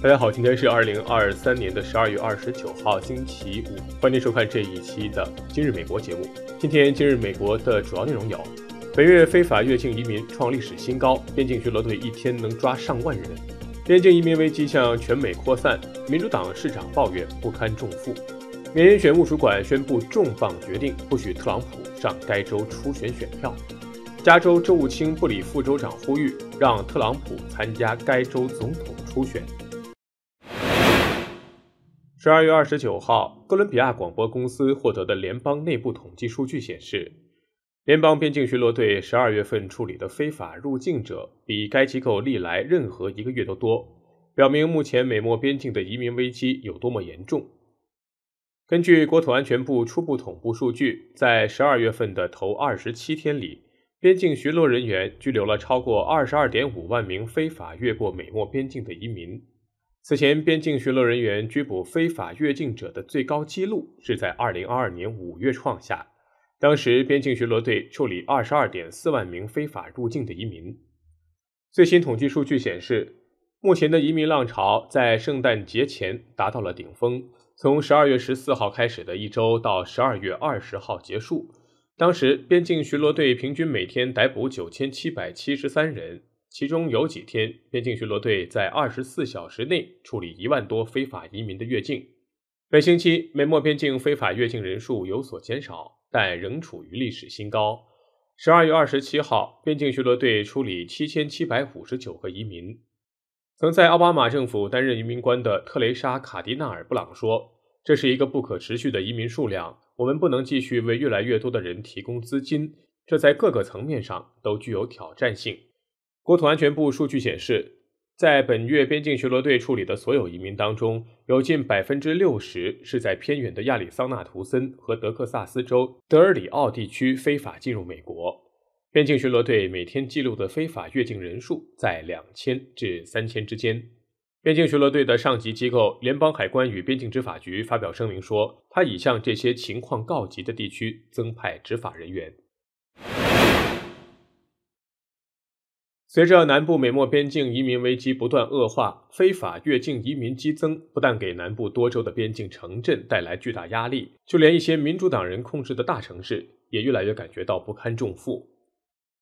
大家好，今天是二零二三年的十二月二十九号，星期五，欢迎收看这一期的《今日美国》节目。今天《今日美国》的主要内容有：本月非法越境移民创历史新高，边境巡逻队一天能抓上万人；边境移民危机向全美扩散，民主党市长抱怨不堪重负；缅因选务主管宣布重磅决定，不许特朗普上该州初选选票；加州州务卿布里副州长呼吁让特朗普参加该州总统初选。十二月二十九号，哥伦比亚广播公司获得的联邦内部统计数据显示，联邦边境巡逻队十二月份处理的非法入境者比该机构历来任何一个月都多，表明目前美墨边境的移民危机有多么严重。根据国土安全部初步统计数据，在十二月份的头二十七天里，边境巡逻人员拘留了超过二十二点五万名非法越过美墨边境的移民。此前，边境巡逻人员拘捕非法越境者的最高纪录是在2022年5月创下，当时边境巡逻队处理22.4万名非法入境的移民。最新统计数据显示，目前的移民浪潮在圣诞节前达到了顶峰，从12月14号开始的一周到12月20号结束，当时边境巡逻队平均每天逮捕9773人。其中有几天，边境巡逻队在二十四小时内处理一万多非法移民的越境。本星期，美墨边境非法越境人数有所减少，但仍处于历史新高。十二月二十七号，边境巡逻队处理七千七百五十九个移民。曾在奥巴马政府担任移民官的特蕾莎·卡迪纳尔·布朗说：“这是一个不可持续的移民数量，我们不能继续为越来越多的人提供资金，这在各个层面上都具有挑战性。”国土安全部数据显示，在本月边境巡逻队处理的所有移民当中，有近百分之六十是在偏远的亚利桑那图森和德克萨斯州德尔里奥地区非法进入美国。边境巡逻队每天记录的非法越境人数在两千至三千之间。边境巡逻队的上级机构联邦海关与边境执法局发表声明说，他已向这些情况告急的地区增派执法人员。随着南部美墨边境移民危机不断恶化，非法越境移民激增，不但给南部多州的边境城镇带来巨大压力，就连一些民主党人控制的大城市也越来越感觉到不堪重负。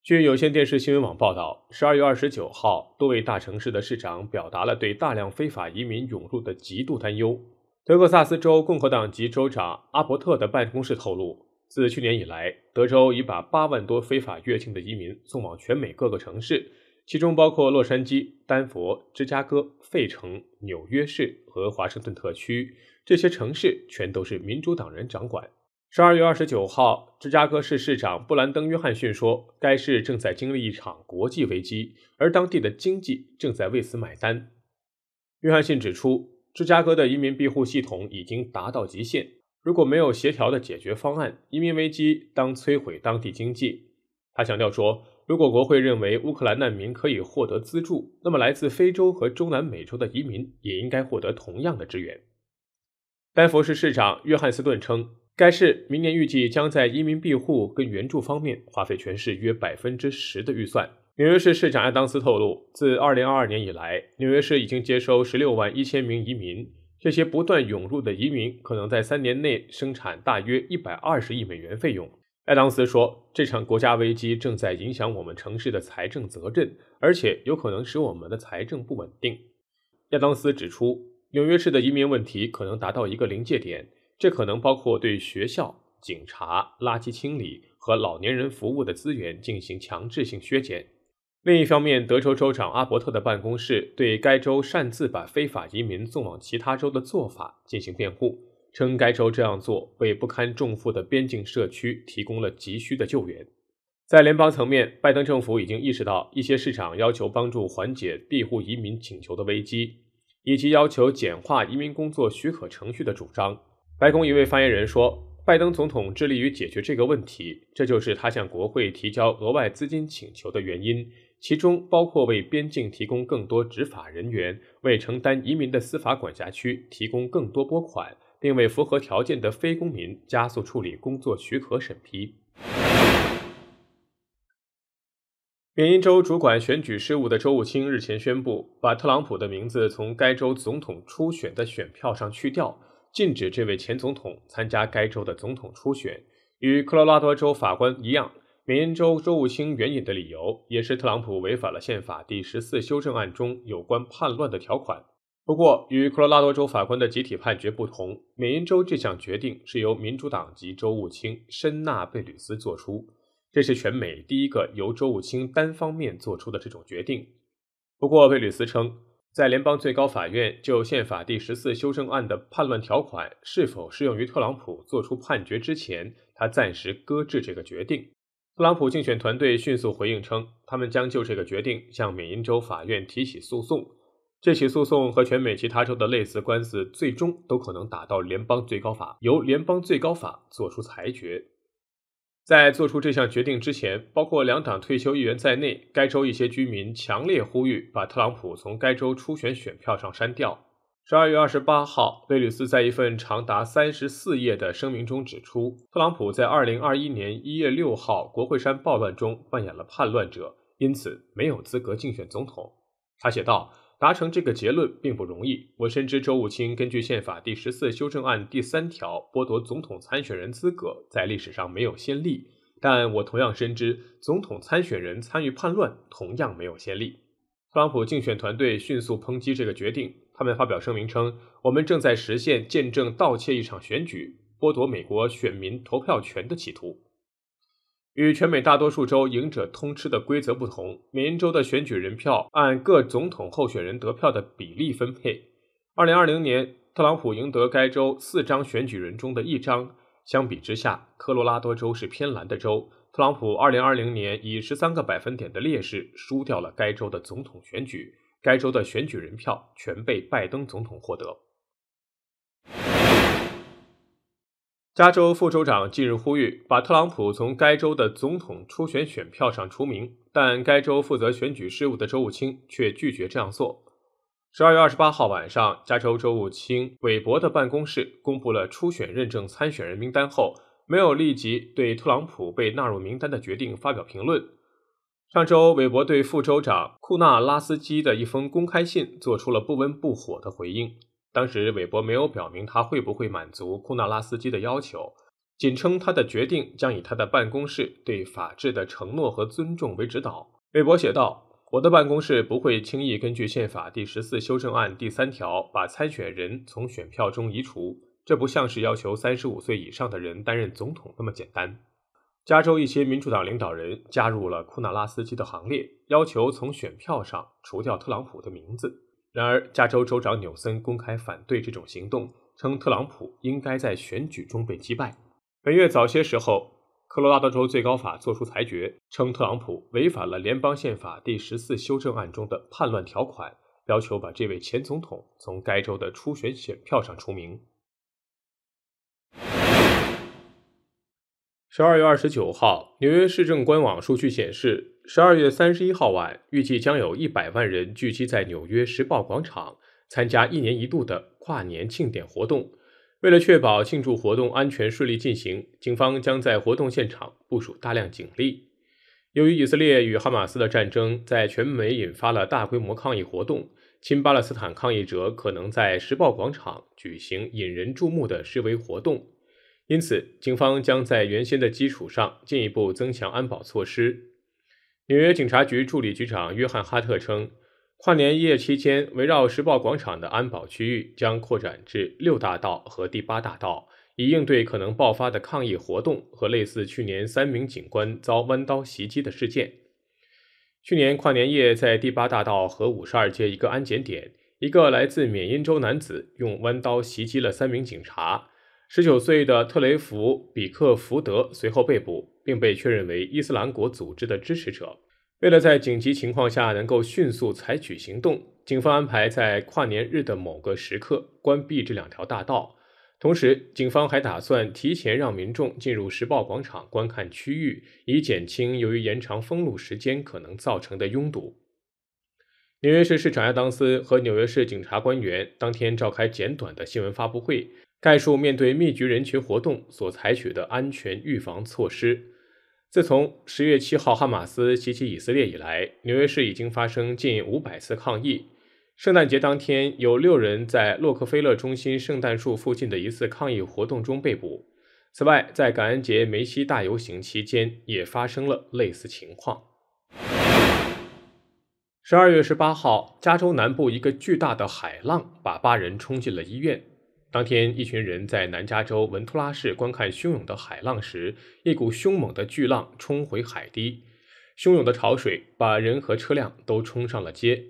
据有线电视新闻网报道，十二月二十九号，多位大城市的市长表达了对大量非法移民涌入的极度担忧。德克萨斯州共和党籍州长阿伯特的办公室透露。自去年以来，德州已把八万多非法越境的移民送往全美各个城市，其中包括洛杉矶、丹佛、芝加哥、费城、纽约市和华盛顿特区。这些城市全都是民主党人掌管。十二月二十九号，芝加哥市市长布兰登·约翰逊说，该市正在经历一场国际危机，而当地的经济正在为此买单。约翰逊指出，芝加哥的移民庇护系统已经达到极限。如果没有协调的解决方案，移民危机当摧毁当地经济。他强调说，如果国会认为乌克兰难民可以获得资助，那么来自非洲和中南美洲的移民也应该获得同样的支援。丹佛市市长约翰斯顿称，该市明年预计将在移民庇护跟援助方面花费全市约百分之十的预算。纽约市市长艾当斯透露，自2022年以来，纽约市已经接收16万1000名移民。这些不断涌入的移民可能在三年内生产大约一百二十亿美元费用，艾当斯说，这场国家危机正在影响我们城市的财政责任，而且有可能使我们的财政不稳定。亚当斯指出，纽约市的移民问题可能达到一个临界点，这可能包括对学校、警察、垃圾清理和老年人服务的资源进行强制性削减。另一方面，德州州长阿伯特的办公室对该州擅自把非法移民送往其他州的做法进行辩护，称该州这样做为不堪重负的边境社区提供了急需的救援。在联邦层面，拜登政府已经意识到一些市场要求帮助缓解庇护移民请求的危机，以及要求简化移民工作许可程序的主张。白宫一位发言人说：“拜登总统致力于解决这个问题，这就是他向国会提交额外资金请求的原因。”其中包括为边境提供更多执法人员，为承担移民的司法管辖区提供更多拨款，并为符合条件的非公民加速处理工作许可审批。缅因州主管选举事务的州务卿日前宣布，把特朗普的名字从该州总统初选的选票上去掉，禁止这位前总统参加该州的总统初选。与科罗拉多州法官一样。缅因州州务卿援引的理由也是特朗普违反了宪法第十四修正案中有关叛乱的条款。不过，与科罗拉多州法官的集体判决不同，缅因州这项决定是由民主党籍州务卿申纳贝吕斯做出。这是全美第一个由州务卿单方面做出的这种决定。不过，贝吕斯称，在联邦最高法院就宪法第十四修正案的叛乱条款是否适用于特朗普做出判决之前，他暂时搁置这个决定。特朗普竞选团队迅速回应称，他们将就这个决定向缅因州法院提起诉讼。这起诉讼和全美其他州的类似官司，最终都可能打到联邦最高法，由联邦最高法作出裁决。在做出这项决定之前，包括两党退休议员在内，该州一些居民强烈呼吁把特朗普从该州初选选票上删掉。十二月二十八号，贝吕斯在一份长达三十四页的声明中指出，特朗普在二零二一年一月六号国会山暴乱中扮演了叛乱者，因此没有资格竞选总统。他写道：“达成这个结论并不容易。我深知周务卿根据宪法第十四修正案第三条剥夺总统参选人资格在历史上没有先例，但我同样深知总统参选人参与叛乱同样没有先例。”特朗普竞选团队迅速抨击这个决定。他们发表声明称：“我们正在实现见证盗窃一场选举、剥夺美国选民投票权的企图。”与全美大多数州“赢者通吃”的规则不同，缅因州的选举人票按各总统候选人得票的比例分配。二零二零年，特朗普赢得该州四张选举人中的一张。相比之下，科罗拉多州是偏蓝的州，特朗普二零二零年以十三个百分点的劣势输掉了该州的总统选举。该州的选举人票全被拜登总统获得。加州副州长近日呼吁把特朗普从该州的总统初选选票上除名，但该州负责选举事务的州务卿却拒绝这样做。十二月二十八号晚上，加州州务卿韦伯的办公室公布了初选认证参选人名单后，没有立即对特朗普被纳入名单的决定发表评论。上周，韦伯对副州长库纳拉斯基的一封公开信做出了不温不火的回应。当时，韦伯没有表明他会不会满足库纳拉斯基的要求，仅称他的决定将以他的办公室对法治的承诺和尊重为指导。韦伯写道：“我的办公室不会轻易根据宪法第十四修正案第三条把参选人从选票中移除。这不像是要求三十五岁以上的人担任总统那么简单。”加州一些民主党领导人加入了库纳拉斯基的行列，要求从选票上除掉特朗普的名字。然而，加州州长纽森公开反对这种行动，称特朗普应该在选举中被击败。本月早些时候，科罗拉多州最高法作出裁决，称特朗普违反了联邦宪法第十四修正案中的叛乱条款，要求把这位前总统从该州的初选选票上除名。十二月二十九号，纽约市政官网数据显示，十二月三十一号晚预计将有一百万人聚集在纽约时报广场参加一年一度的跨年庆典活动。为了确保庆祝活动安全顺利进行，警方将在活动现场部署大量警力。由于以色列与哈马斯的战争在全美引发了大规模抗议活动，亲巴勒斯坦抗议者可能在时报广场举行引人注目的示威活动。因此，警方将在原先的基础上进一步增强安保措施。纽约警察局助理局长约翰·哈特称，跨年夜期间，围绕时报广场的安保区域将扩展至六大道和第八大道，以应对可能爆发的抗议活动和类似去年三名警官遭弯刀袭击的事件。去年跨年夜，在第八大道和五十二街一个安检点，一个来自缅因州男子用弯刀袭击了三名警察。十九岁的特雷弗·比克福德随后被捕，并被确认为伊斯兰国组织的支持者。为了在紧急情况下能够迅速采取行动，警方安排在跨年日的某个时刻关闭这两条大道。同时，警方还打算提前让民众进入时报广场观看区域，以减轻由于延长封路时间可能造成的拥堵。纽约市市长亚当斯和纽约市警察官员当天召开简短的新闻发布会。概述面对密集人群活动所采取的安全预防措施。自从十月七号哈马斯袭击以色列以来，纽约市已经发生近五百次抗议。圣诞节当天，有六人在洛克菲勒中心圣诞树附近的一次抗议活动中被捕。此外，在感恩节梅西大游行期间，也发生了类似情况。十二月十八号，加州南部一个巨大的海浪把八人冲进了医院。当天，一群人在南加州文图拉市观看汹涌的海浪时，一股凶猛的巨浪冲毁海堤，汹涌的潮水把人和车辆都冲上了街。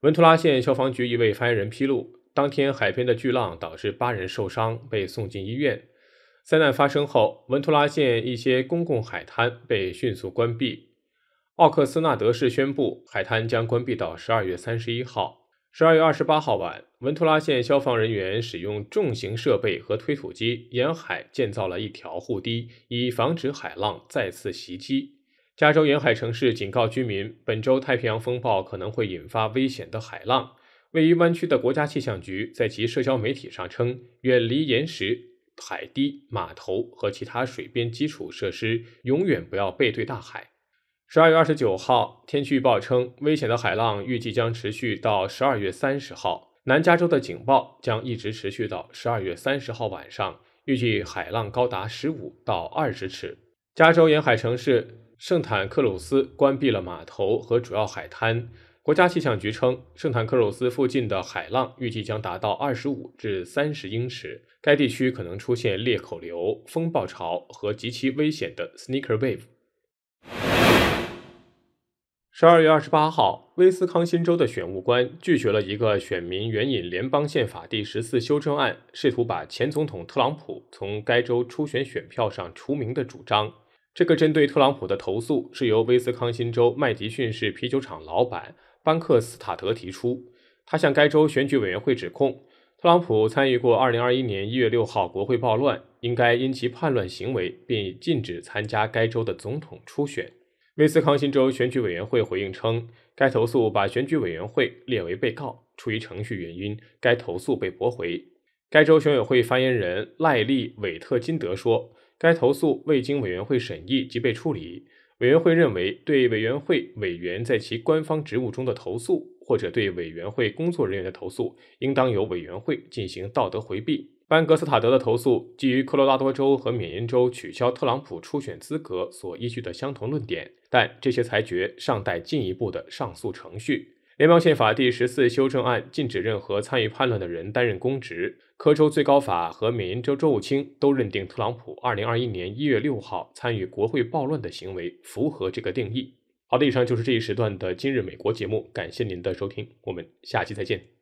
文图拉县消防局一位发言人披露，当天海边的巨浪导致八人受伤，被送进医院。灾难发生后，文图拉县一些公共海滩被迅速关闭。奥克斯纳德市宣布，海滩将关闭到十二月三十一号。十二月二十八号晚，文图拉县消防人员使用重型设备和推土机沿海建造了一条护堤，以防止海浪再次袭击。加州沿海城市警告居民，本周太平洋风暴可能会引发危险的海浪。位于湾区的国家气象局在其社交媒体上称：“远离岩石、海堤、码头和其他水边基础设施，永远不要背对大海。”十二月二十九号，天气预报称，危险的海浪预计将持续到十二月三十号。南加州的警报将一直持续到十二月三十号晚上。预计海浪高达十五到二十尺。加州沿海城市圣坦克鲁斯关闭了码头和主要海滩。国家气象局称，圣坦克鲁斯附近的海浪预计将达到二十五至三十英尺。该地区可能出现裂口流、风暴潮和极其危险的 “sneaker wave”。十二月二十八号，威斯康辛州的选务官拒绝了一个选民援引联邦宪法第十四修正案，试图把前总统特朗普从该州初选选票上除名的主张。这个针对特朗普的投诉是由威斯康辛州麦迪逊市啤酒厂老板班克斯塔德提出。他向该州选举委员会指控，特朗普参与过二零二一年一月六号国会暴乱，应该因其叛乱行为并禁止参加该州的总统初选。威斯康星州选举委员会回应称，该投诉把选举委员会列为被告，出于程序原因，该投诉被驳回。该州选委会发言人赖利·韦特金德说，该投诉未经委员会审议即被处理。委员会认为，对委员会委员在其官方职务中的投诉，或者对委员会工作人员的投诉，应当由委员会进行道德回避。班格斯塔德的投诉基于科罗拉多州和缅因州取消特朗普初选资格所依据的相同论点，但这些裁决尚待进一步的上诉程序。联邦宪法第十四修正案禁止任何参与叛乱的人担任公职。科州最高法和缅因州州务卿都认定，特朗普二零二一年一月六号参与国会暴乱的行为符合这个定义。好的，以上就是这一时段的今日美国节目，感谢您的收听，我们下期再见。